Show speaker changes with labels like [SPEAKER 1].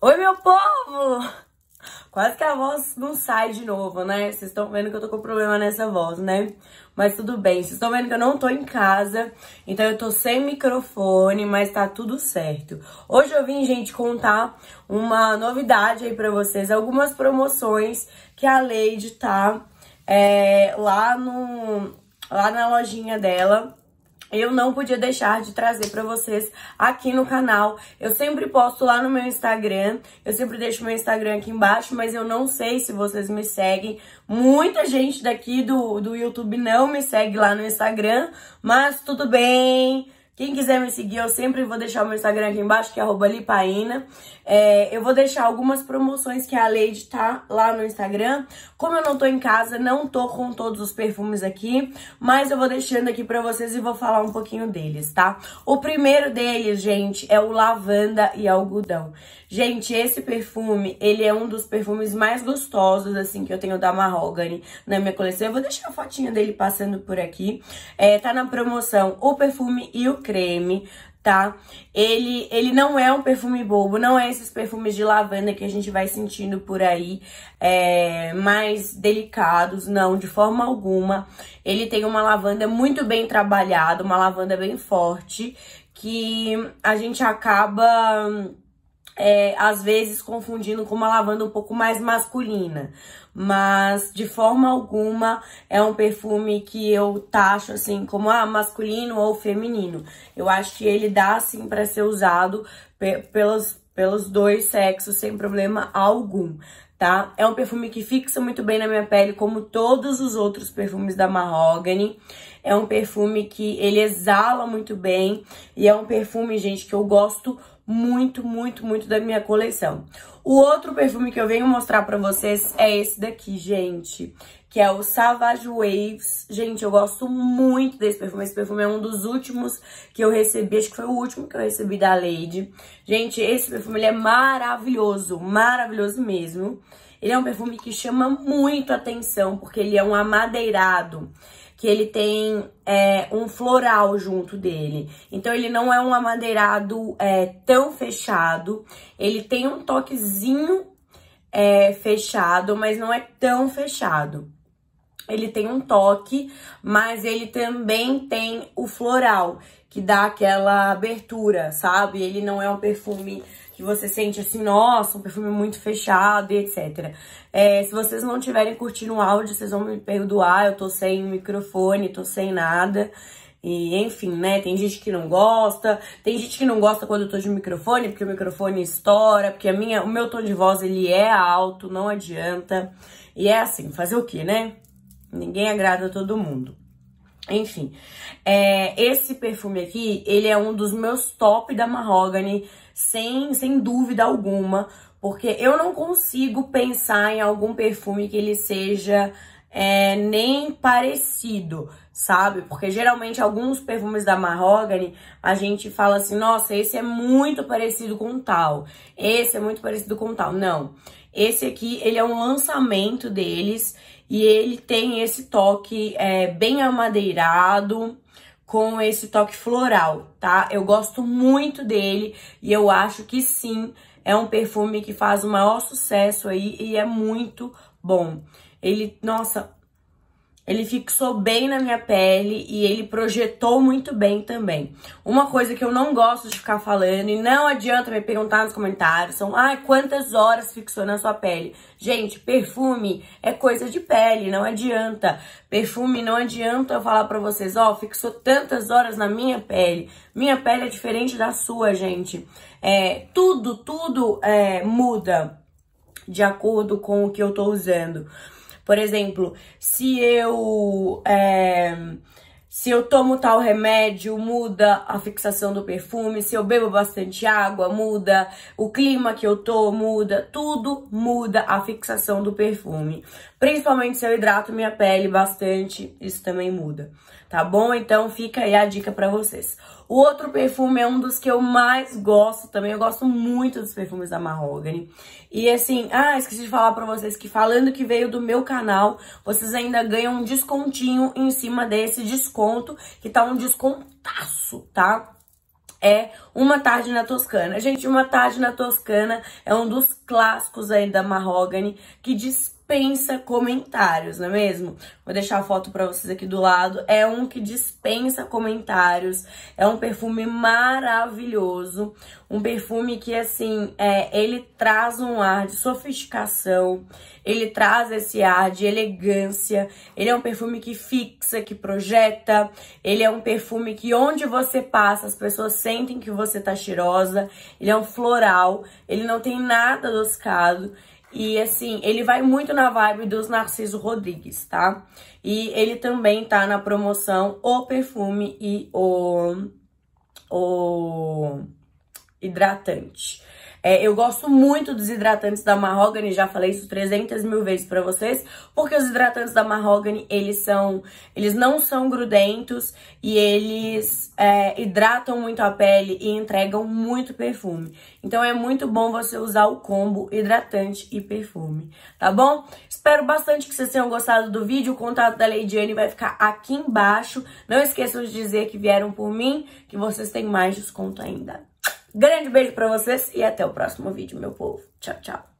[SPEAKER 1] Oi, meu povo! Quase que a voz não sai de novo, né? Vocês estão vendo que eu tô com problema nessa voz, né? Mas tudo bem, vocês estão vendo que eu não tô em casa, então eu tô sem microfone, mas tá tudo certo. Hoje eu vim, gente, contar uma novidade aí pra vocês, algumas promoções que a Lady tá é, lá, no, lá na lojinha dela, eu não podia deixar de trazer para vocês aqui no canal. Eu sempre posto lá no meu Instagram, eu sempre deixo meu Instagram aqui embaixo, mas eu não sei se vocês me seguem. Muita gente daqui do, do YouTube não me segue lá no Instagram, mas tudo bem, quem quiser me seguir, eu sempre vou deixar o meu Instagram aqui embaixo, que é lipaína. É, eu vou deixar algumas promoções que a Lady tá lá no Instagram. Como eu não tô em casa, não tô com todos os perfumes aqui, mas eu vou deixando aqui pra vocês e vou falar um pouquinho deles, tá? O primeiro deles, gente, é o Lavanda e Algodão. Gente, esse perfume, ele é um dos perfumes mais gostosos, assim, que eu tenho da Mahogany na minha coleção. Eu vou deixar a fotinha dele passando por aqui. É, tá na promoção o perfume e o creme, tá? Ele, ele não é um perfume bobo, não é esses perfumes de lavanda que a gente vai sentindo por aí, é, mais delicados, não, de forma alguma. Ele tem uma lavanda muito bem trabalhada, uma lavanda bem forte, que a gente acaba é, às vezes confundindo com uma lavanda um pouco mais masculina. Mas de forma alguma é um perfume que eu taxo assim como ah, masculino ou feminino. Eu acho que ele dá assim para ser usado pe pelos, pelos dois sexos sem problema algum tá? É um perfume que fixa muito bem na minha pele, como todos os outros perfumes da Mahogany. É um perfume que ele exala muito bem e é um perfume, gente, que eu gosto muito, muito, muito da minha coleção. O outro perfume que eu venho mostrar pra vocês é esse daqui, gente, que é o Savage Waves. Gente, eu gosto muito desse perfume. Esse perfume é um dos últimos que eu recebi, acho que foi o último que eu recebi da Lady. Gente, esse perfume ele é maravilhoso, maravilhoso mesmo. Ele é um perfume que chama muito atenção, porque ele é um amadeirado, que ele tem é, um floral junto dele. Então, ele não é um amadeirado é, tão fechado, ele tem um toquezinho é, fechado, mas não é tão fechado. Ele tem um toque, mas ele também tem o floral, que dá aquela abertura, sabe? Ele não é um perfume que você sente assim, nossa, um perfume muito fechado e etc. É, se vocês não estiverem curtindo o áudio, vocês vão me perdoar, eu tô sem microfone, tô sem nada. E enfim, né? Tem gente que não gosta, tem gente que não gosta quando eu tô de microfone, porque o microfone estoura, porque a minha, o meu tom de voz ele é alto, não adianta. E é assim, fazer o que, né? Ninguém agrada todo mundo. Enfim, é, esse perfume aqui, ele é um dos meus top da Mahogany sem, sem dúvida alguma, porque eu não consigo pensar em algum perfume que ele seja é, nem parecido, sabe? Porque geralmente alguns perfumes da Mahogany a gente fala assim, nossa, esse é muito parecido com tal, esse é muito parecido com tal. Não, esse aqui ele é um lançamento deles e ele tem esse toque é, bem amadeirado, com esse toque floral, tá? Eu gosto muito dele e eu acho que sim, é um perfume que faz o maior sucesso aí e é muito bom. Ele, nossa, ele fixou bem na minha pele e ele projetou muito bem também. Uma coisa que eu não gosto de ficar falando e não adianta me perguntar nos comentários são, ah, quantas horas fixou na sua pele? Gente, perfume é coisa de pele, não adianta. Perfume não adianta eu falar pra vocês, ó, oh, fixou tantas horas na minha pele. Minha pele é diferente da sua, gente. É, tudo, tudo é, muda de acordo com o que eu tô usando. Por exemplo, se eu. É, se eu tomo tal remédio, muda a fixação do perfume. Se eu bebo bastante água, muda. O clima que eu tô, muda. Tudo muda a fixação do perfume. Principalmente se eu hidrato minha pele bastante, isso também muda tá bom? Então fica aí a dica pra vocês. O outro perfume é um dos que eu mais gosto também. Eu gosto muito dos perfumes da Mahogany. E assim, ah, esqueci de falar pra vocês que falando que veio do meu canal, vocês ainda ganham um descontinho em cima desse desconto, que tá um descontaço, tá? é Uma Tarde na Toscana. Gente, Uma Tarde na Toscana é um dos clássicos aí da Mahogany que dispara dispensa comentários, não é mesmo? Vou deixar a foto para vocês aqui do lado. É um que dispensa comentários. É um perfume maravilhoso. Um perfume que, assim, é, ele traz um ar de sofisticação. Ele traz esse ar de elegância. Ele é um perfume que fixa, que projeta. Ele é um perfume que onde você passa, as pessoas sentem que você tá cheirosa. Ele é um floral. Ele não tem nada adocicado. E assim, ele vai muito na vibe dos Narciso Rodrigues, tá? E ele também tá na promoção o perfume e o o hidratante. É, eu gosto muito dos hidratantes da Mahogany, já falei isso 300 mil vezes para vocês, porque os hidratantes da Mahogany, eles são, eles não são grudentos e eles é, hidratam muito a pele e entregam muito perfume. Então é muito bom você usar o combo hidratante e perfume, tá bom? Espero bastante que vocês tenham gostado do vídeo, o contato da Lady Anne vai ficar aqui embaixo. Não esqueçam de dizer que vieram por mim, que vocês têm mais desconto ainda. Grande beijo pra vocês e até o próximo vídeo, meu povo. Tchau, tchau.